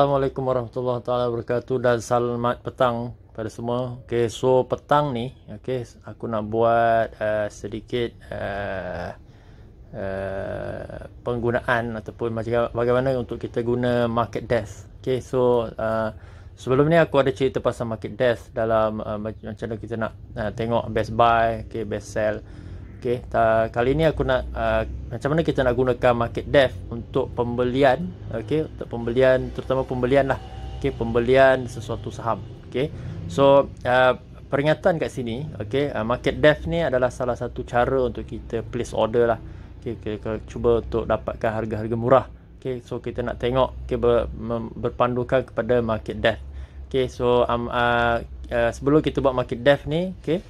Assalamualaikum warahmatullahi taala wabarakatuh dan selamat petang pada semua. Okey, so petang ni, okey, aku nak buat uh, sedikit uh, uh, penggunaan ataupun macam bagaimana untuk kita guna market desk. Okey, so uh, sebelum ni aku ada cerita pasal market desk dalam uh, macam mana kita nak uh, tengok best buy, okey, best sell. Okay, ta, kali ni aku nak uh, macam mana kita nak gunakan market depth untuk pembelian, okay, untuk pembelian terutama pembelian lah, okay, pembelian sesuatu saham, okay. So uh, peringatan kat sini, okay, uh, market depth ni adalah salah satu cara untuk kita place order lah, okay, kita, kita cuba untuk dapatkan harga-harga murah, okay. So kita nak tengok, okay, ber, berpandukan kepada market depth, okay. So um, uh, uh, sebelum kita buat market depth ni, okay.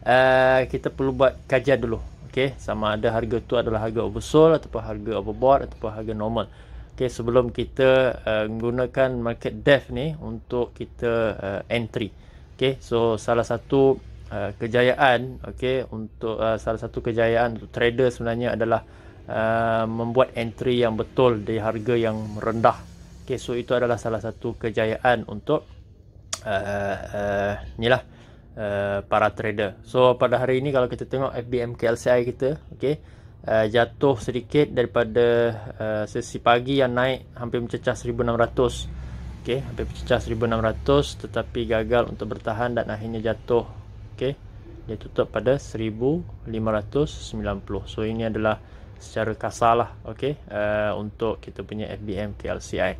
Eh, kita perlu buat kajian dulu okey sama ada harga tu adalah harga oversold ataupun harga overbought ataupun harga normal okey sebelum kita uh, market depth ni untuk kita uh, entry okey so salah satu uh, kejayaan okey untuk uh, salah satu kejayaan untuk trader sebenarnya adalah uh, membuat entry yang betul di harga yang rendah okay? so itu adalah salah satu kejayaan untuk uh, uh, ni lah uh, para trader. So pada hari ini kalau kita tengok FBM KLCI kita, okey, uh, eh, jatuh sedikit daripada uh, sesi pagi yang naik hampir mencecah 1600. Okey, hampir mencecah 1600 tetapi gagal untuk bertahan dan akhirnya jatuh. Okey. Dia tutup pada 1590. So ini adalah secara kasar lah okay, uh, untuk kita punya FBM KLCI.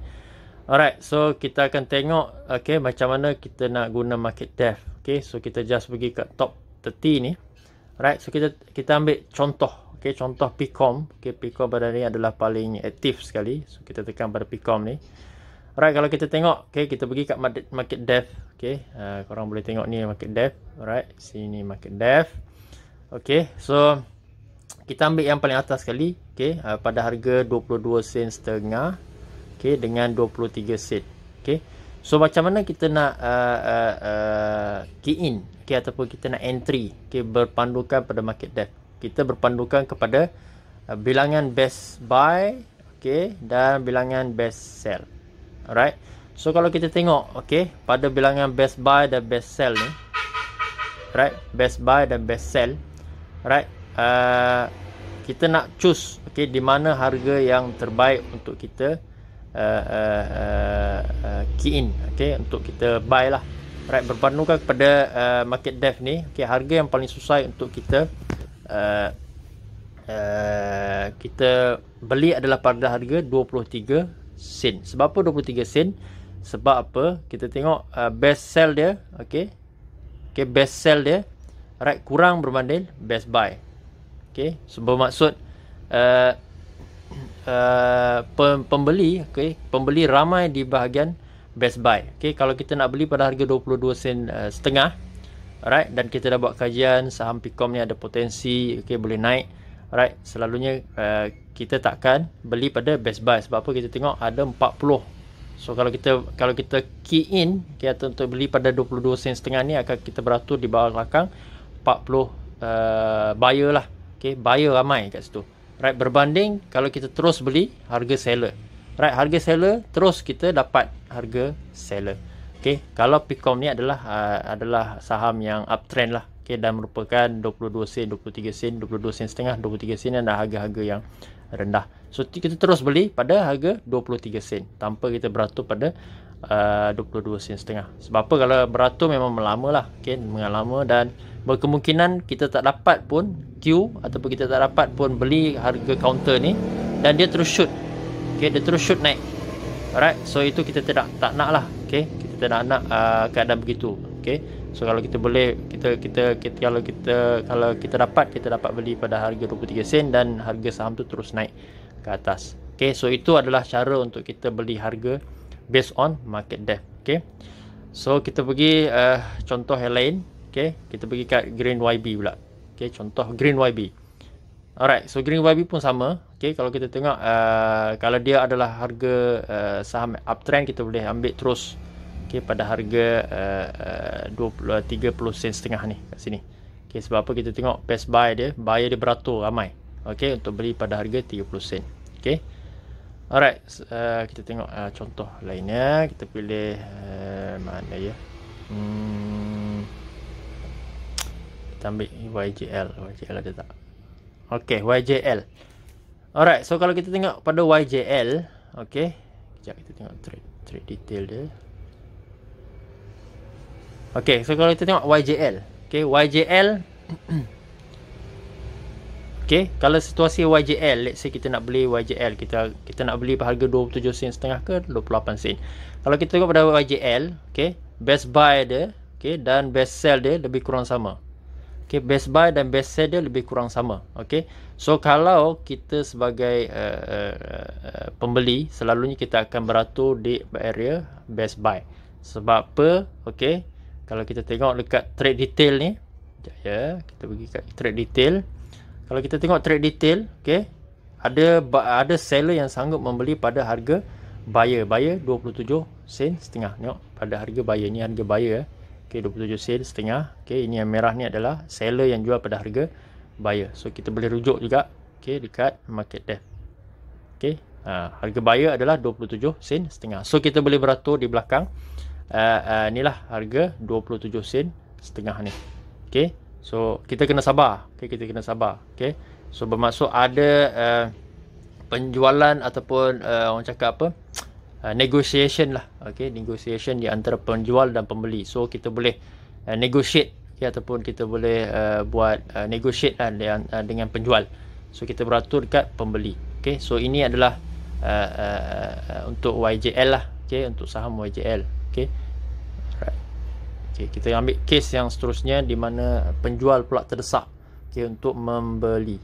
Alright, so kita akan tengok okay, macam mana kita nak guna market depth okay so kita just pergi ke top 30 ni right so kita kita ambil contoh okay contoh pcom okay pcom pada ni adalah paling aktif sekali so kita tekan pada pcom ni right kalau kita tengok okay kita pergi ke market, market dev okay uh, korang boleh tengok ni market dev right sini market dev okay so kita ambil yang paling atas sekali okay uh, pada harga 22 sen setengah okay dengan 23 sen okay So macam mana kita nak uh, uh, uh, key in okay, ataupun kita nak entry okay, berpandukan pada market depth. Kita berpandukan kepada uh, bilangan best buy okay, dan bilangan best sell. Alright. So kalau kita tengok okay, pada bilangan best buy dan best sell ni. Right. Best buy dan best sell. Right. Uh, kita nak choose okay, di mana harga yang terbaik untuk kita. Uh, uh, uh, key in okay, untuk kita buy lah right, berpandukan kepada uh, market depth ni okay, harga yang paling susah untuk kita uh, uh, kita beli adalah pada harga 23 sen sebab apa 23 sen sebab apa kita tengok uh, best sell dia okay. Okay, best sell dia right, kurang berbanding best buy okay. so, bermaksud uh, uh, pembeli okay, pembeli ramai di bahagian best buy. Okey, kalau kita nak beli pada harga 22 sen uh, setengah, alright dan kita dah buat kajian saham Picom ni ada potensi okey boleh naik. Alright, selalunya uh, kita takkan beli pada best buy sebab apa kita tengok ada 40. So kalau kita kalau kita key in okay, untuk beli pada 22 sen setengah ni akan kita beratur di bawah belakang 40 uh, eh, buyer lah. Okey, buyer ramai kat situ. Right berbanding kalau kita terus beli harga seller. Right, harga seller terus kita dapat harga seller. Okay, kalau Picom ni adalah uh, adalah saham yang uptrend lah. Okay, dan merupakan 22 sen, 23 sen, 22 sen setengah, 23 sen yang harga-harga yang rendah. So, kita terus beli pada harga 23 sen tanpa kita beratur pada uh, 22 sen setengah. Sebab apa kalau beratur memang melama lah. Okay, mengalama dan berkemungkinan kita tak dapat pun queue ataupun kita tak dapat pun beli harga counter ni dan dia terus shoot Okay, dia terus shoot naik Alright, so itu kita tidak tak nak lah Okay, kita tidak nak uh, keadaan begitu Okay, so kalau kita boleh kita, kita kita kalau kita kalau kita dapat kita dapat beli pada harga 23 sen dan harga saham tu terus naik ke atas. Okay, so itu adalah cara untuk kita beli harga based on market depth. Okay, so kita pergi uh, contoh yang lain. Okay, kita pergi kat Green YB pula. Okay, contoh Green YB. Alright, so Green YB pun sama. Okay, kalau kita tengok, uh, kalau dia adalah harga uh, saham uptrend, kita boleh ambil terus okay, pada harga uh, uh, 20, 30 uh, sen setengah ni kat sini. Okay, sebab apa kita tengok best buy dia, buyer dia beratur ramai. Okay, untuk beli pada harga 30 sen. Okay. Alright, uh, kita tengok uh, contoh lainnya. Kita pilih uh, mana ya. Hmm, kita ambil YGL. YGL ada tak? Okey, YJL. Alright, so kalau kita tengok pada YJL, okey. Kejap kita tengok trade trade detail dia. Okey, so kalau kita tengok YJL, okey, YJL Okey, kalau situasi YJL, let's say kita nak beli YJL, kita kita nak beli harga 27 sen setengah ke 28 sen. Kalau kita tengok pada YJL, okey, best buy dia, okey, dan best sell dia lebih kurang sama. Okay, best buy dan best sell dia lebih kurang sama. Okay, so kalau kita sebagai uh, uh, uh, pembeli, selalunya kita akan beratur di area best buy. Sebab apa? Okay, kalau kita tengok dekat trade detail ni, sekejap ya, kita pergi kat trade detail. Kalau kita tengok trade detail, okay, ada ada seller yang sanggup membeli pada harga buyer. Buyer 27 sen setengah. Tengok pada harga buyer. Ni harga buyer eh. Okey, 27 sen setengah Okey, ini yang merah ni adalah seller yang jual pada harga buyer so kita boleh rujuk juga Okey, dekat market depth Okey, uh, harga buyer adalah 27 sen setengah so kita boleh beratur di belakang uh, uh, inilah harga 27 sen setengah ni Okey, so kita kena sabar Okey, kita kena sabar Okey, so bermaksud ada uh, penjualan ataupun uh, orang cakap apa Uh, negotiation lah okay negotiation di antara penjual dan pembeli so kita boleh uh, negotiate okay, ataupun kita boleh uh, buat uh, negotiate lah dengan uh, dengan penjual so kita beratur dekat pembeli okay so ini adalah uh, uh, untuk YJL lah okay untuk saham YJL okay kita ambil kes yang seterusnya di mana penjual pula terdesak okay, untuk membeli.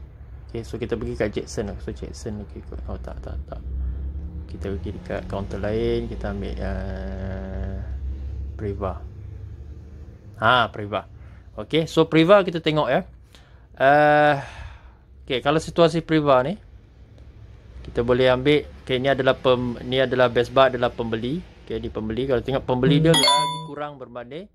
Okay, so kita pergi kat Jackson. Lah. So Jackson okay, oh, tak, tak, tak kita pergi dekat kaunter lain kita ambil uh, Priva ha Priva ok so Priva kita tengok ya uh, eh, ok kalau situasi Priva ni kita boleh ambil ok ni adalah pem, ni adalah best buy adalah pembeli ok di pembeli kalau tengok pembeli dia hmm. lagi kurang berbanding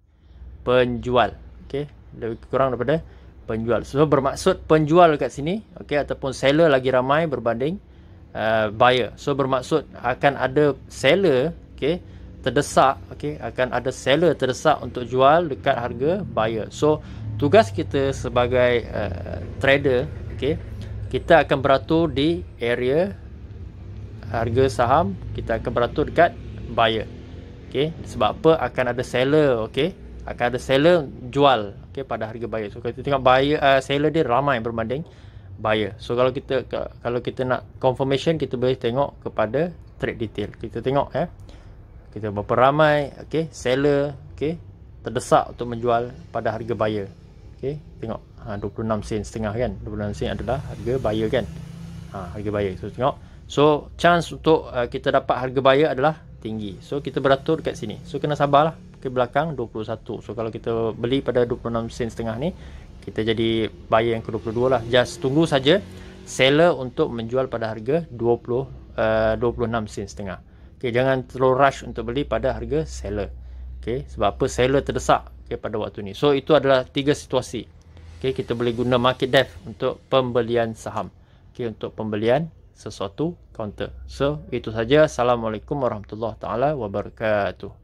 penjual ok lebih kurang daripada penjual so bermaksud penjual kat sini ok ataupun seller lagi ramai berbanding uh, buyer. So bermaksud akan ada seller okay, terdesak okay, akan ada seller terdesak untuk jual dekat harga buyer. So tugas kita sebagai uh, trader okay, kita akan beratur di area harga saham kita akan beratur dekat buyer. Okay, sebab apa akan ada seller okay, akan ada seller jual okay, pada harga buyer. So kita tengok buyer, uh, seller dia ramai berbanding buyer. So kalau kita kalau kita nak confirmation kita boleh tengok kepada trade detail. Kita tengok Eh. Kita berapa ramai okey seller okey terdesak untuk menjual pada harga buyer. Okey, tengok ha 26 sen setengah kan. 26 sen adalah harga buyer kan. Ha harga buyer. So tengok. So chance untuk uh, kita dapat harga buyer adalah tinggi. So kita beratur kat sini. So kena sabarlah ke belakang 21. So kalau kita beli pada 26 sen setengah ni, kita jadi buyer yang ke-22 lah just tunggu saja seller untuk menjual pada harga 20 uh, 26 sen setengah okay, jangan terlalu rush untuk beli pada harga seller okay, sebab apa seller terdesak okay, pada waktu ni so itu adalah tiga situasi okay, kita boleh guna market depth untuk pembelian saham okay, untuk pembelian sesuatu counter so itu saja Assalamualaikum warahmatullahi taala wabarakatuh